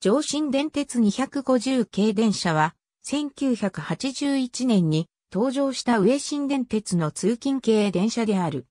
上新電鉄250系電車は、1981年に登場した上新電鉄の通勤系電車である。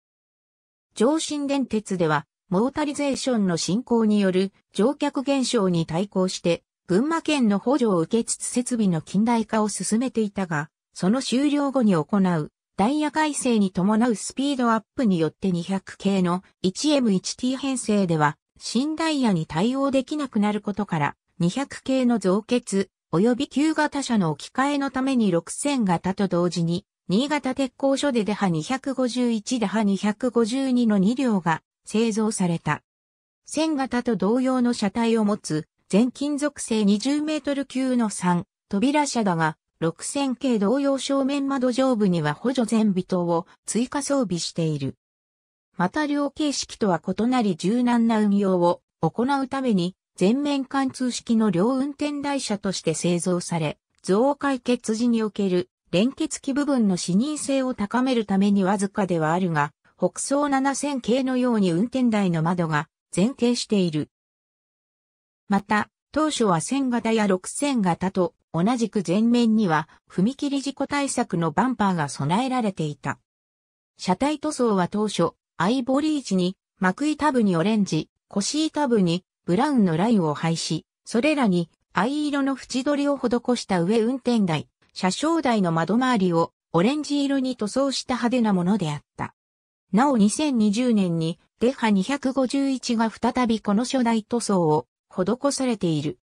上新電鉄では、モータリゼーションの進行による乗客減少に対抗して、群馬県の補助を受けつつ設備の近代化を進めていたが、その終了後に行うダイヤ改正に伴うスピードアップによって200系の 1M1T 編成では新ダイヤに対応できなくなることから200系の増結、及び旧型車の置き換えのために6000型と同時に、新潟鉄工所でデハ251デハ252の2両が製造された。1000型と同様の車体を持つ、全金属製20メートル級の3扉車だが、6000系同様正面窓上部には補助全尾灯を追加装備している。また両形式とは異なり柔軟な運用を行うために全面貫通式の両運転台車として製造され、増解決時における連結器部分の視認性を高めるためにわずかではあるが、北総7000系のように運転台の窓が前傾している。また、当初は1000型や6000型と同じく前面には踏切事故対策のバンパーが備えられていた。車体塗装は当初、アイボリージに、幕板部にオレンジ、腰板部にブラウンのラインを廃止、それらに藍色の縁取りを施した上運転台、車掌台の窓周りをオレンジ色に塗装した派手なものであった。なお2020年にデハ251が再びこの初代塗装を施されている。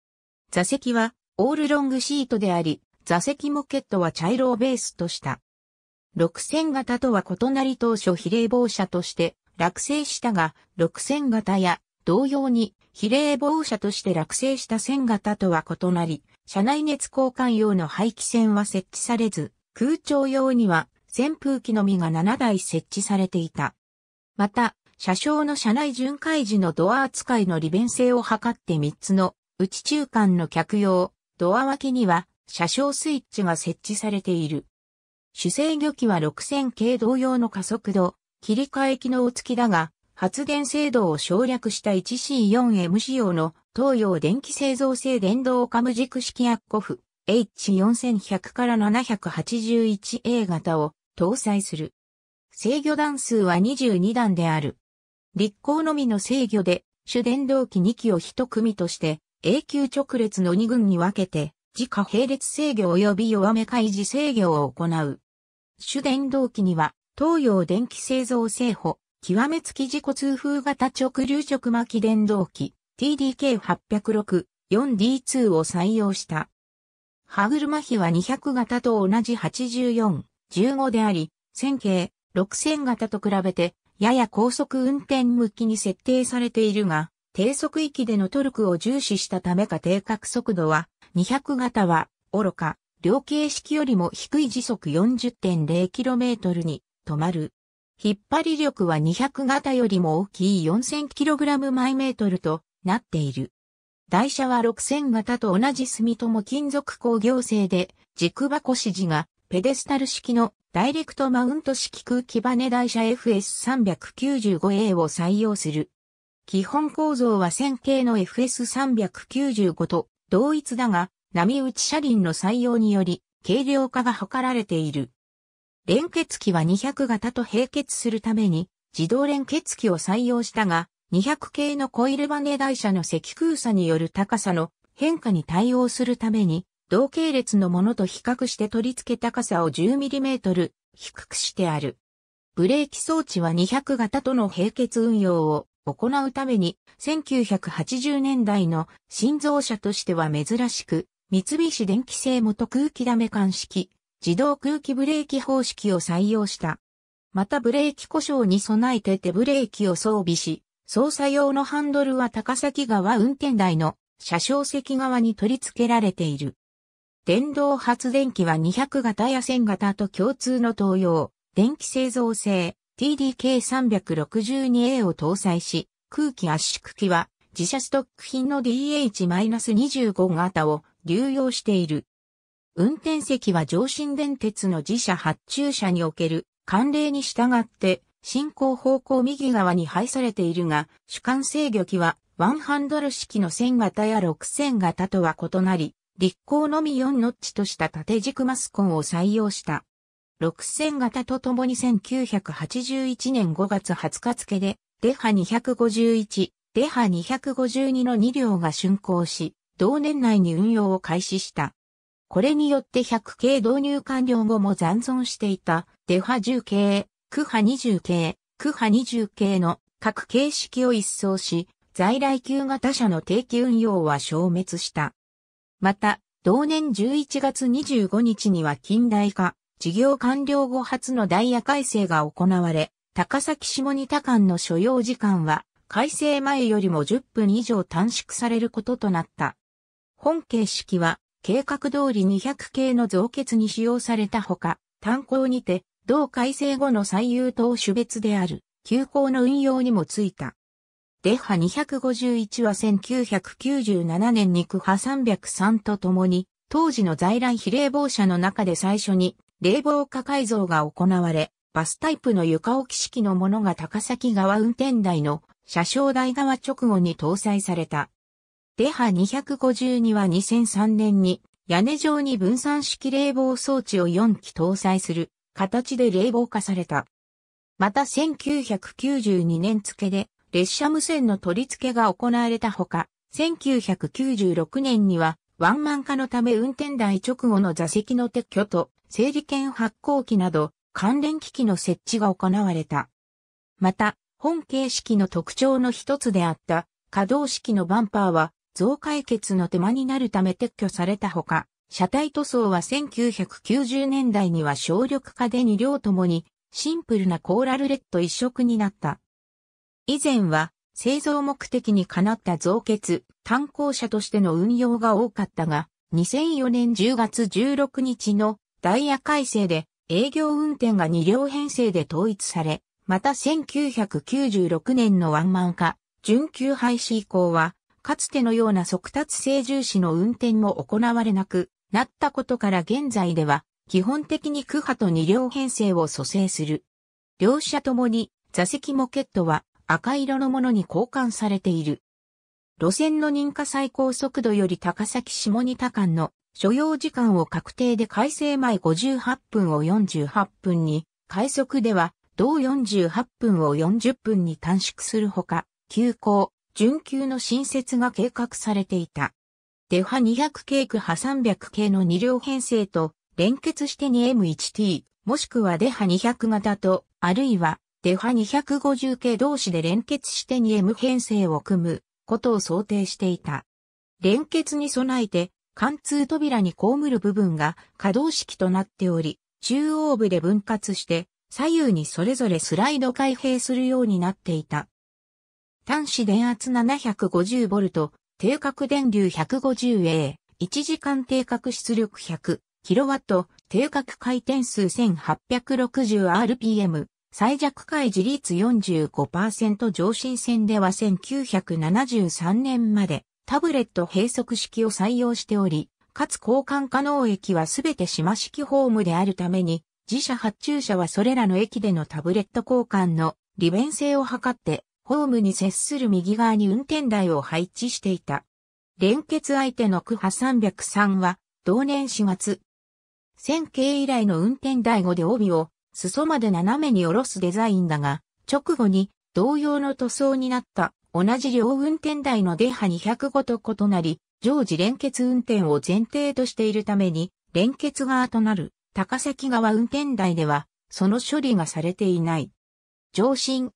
座席はオールロングシートであり、座席モケットは茶色をベースとした。6000型とは異なり当初比例防車として落成したが、6000型や同様に比例防車として落成した線型とは異なり、車内熱交換用の排気扇は設置されず、空調用には扇風機のみが7台設置されていた。また、車掌の車内巡回時のドア扱いの利便性を図って3つの内中間の客用、ドア脇には車掌スイッチが設置されている。主制御機は6000系同様の加速度、切り替え機能付きだが、発電制度を省略した 1C4M 仕様の東洋電気製造製電動ム軸式アッコフ H4100 から 781A 型を搭載する。制御段数は22段である。立候のみの制御で主電動機2機を1組として、永久直列の2群に分けて、自家並列制御及び弱め開示制御を行う。主電動機には、東洋電気製造製法極めつき自己通風型直流直巻電動機 TDK806-4D2 を採用した。歯車比は200型と同じ84、15であり、線形6000型と比べて、やや高速運転向きに設定されているが、低速域でのトルクを重視したためか定格速度は、200型は、愚か、量形式よりも低い時速 40.0km に止まる。引っ張り力は200型よりも大きい4 0 0 0 k g ルとなっている。台車は6000型と同じ住友金属工業製で、軸箱支持がペデスタル式のダイレクトマウント式空気バネ台車 FS395A を採用する。基本構造は線形の FS395 と同一だが、波打ち車輪の採用により軽量化が図られている。連結機は200型と並結するために自動連結機を採用したが、200系のコイルバネ台車の積空差による高さの変化に対応するために、同系列のものと比較して取り付け高さを 10mm 低くしてある。ブレーキ装置は200型との並結運用を行うために、1980年代の新造車としては珍しく、三菱電機製元空気ダメ管式自動空気ブレーキ方式を採用した。またブレーキ故障に備えて手ブレーキを装備し、操作用のハンドルは高崎側運転台の車掌席側に取り付けられている。電動発電機は200型や1000型と共通の東洋、電気製造製 TDK362A を搭載し、空気圧縮機は自社ストック品の DH-25 型を流用している。運転席は上新電鉄の自社発注車における慣例に従って進行方向右側に配されているが、主管制御機はワンハンドル式の1000型や6000型とは異なり、立行のみ4ノッチとした縦軸マスコンを採用した。6000型とともに1981年5月20日付で、デハ251、デハ252の2両が竣工し、同年内に運用を開始した。これによって100系導入完了後も残存していた、デファ10系、クハ20系、クハ20系の各形式を一掃し、在来級型車の定期運用は消滅した。また、同年11月25日には近代化、事業完了後初のダイヤ改正が行われ、高崎下仁田間の所要時間は、改正前よりも10分以上短縮されることとなった。本形式は、計画通り200系の増結に使用されたほか、炭鉱にて、同改正後の最優等種別である、休校の運用にもついた。デハ251は1997年にクハ303とともに、当時の在来非冷房車の中で最初に冷房化改造が行われ、バスタイプの床置き式のものが高崎川運転台の車掌台側直後に搭載された。デハ252は2003年に屋根上に分散式冷房装置を4機搭載する形で冷房化された。また1992年付で列車無線の取り付けが行われたほか、1996年にはワンマン化のため運転台直後の座席の撤去と整理券発行機など関連機器の設置が行われた。また、本形式の特徴の一つであった可動式のバンパーは増解決の手間になるため撤去されたほか、車体塗装は1990年代には省力化で2両ともにシンプルなコーラルレッド一色になった。以前は製造目的にかなった増結、炭鉱車としての運用が多かったが、2004年10月16日のダイヤ改正で営業運転が2両編成で統一され、また1996年のワンマン化、準急廃止以降はかつてのような速達性重視の運転も行われなくなったことから現在では、基本的に区波と2両編成を蘇生する。両車ともに座席モケットは赤色のものに交換されている。路線の認可最高速度より高崎下仁田間の所要時間を確定で改正前58分を48分に、快速では同48分を40分に短縮するほか、急行、準級の新設が計画されていた。デハ200系区波300系の2両編成と連結して 2M1T、もしくはデハ200型と、あるいはデハ250系同士で連結して 2M 編成を組むことを想定していた。連結に備えて、貫通扉に被る部分が可動式となっており、中央部で分割して左右にそれぞれスライド開閉するようになっていた。端子電圧 750V、定格電流 150A、1時間定格出力 100kW、定格回転数 1860rpm、最弱回自立45%上進線では1973年までタブレット閉塞式を採用しており、かつ交換可能駅はすべて島式ホームであるために、自社発注者はそれらの駅でのタブレット交換の利便性を図ってホームに接する右側に運転台を配置していた。連結相手のクハ303は、同年4月、線形以来の運転台後で帯を、裾まで斜めに下ろすデザインだが、直後に同様の塗装になった同じ両運転台のデハ205と異なり、常時連結運転を前提としているために、連結側となる高崎側運転台では、その処理がされていない。上進、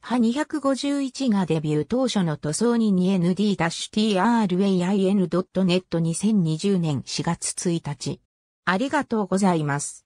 ハ251がデビュー当初の塗装に 2ND-TRAIN.net2020 年4月1日。ありがとうございます。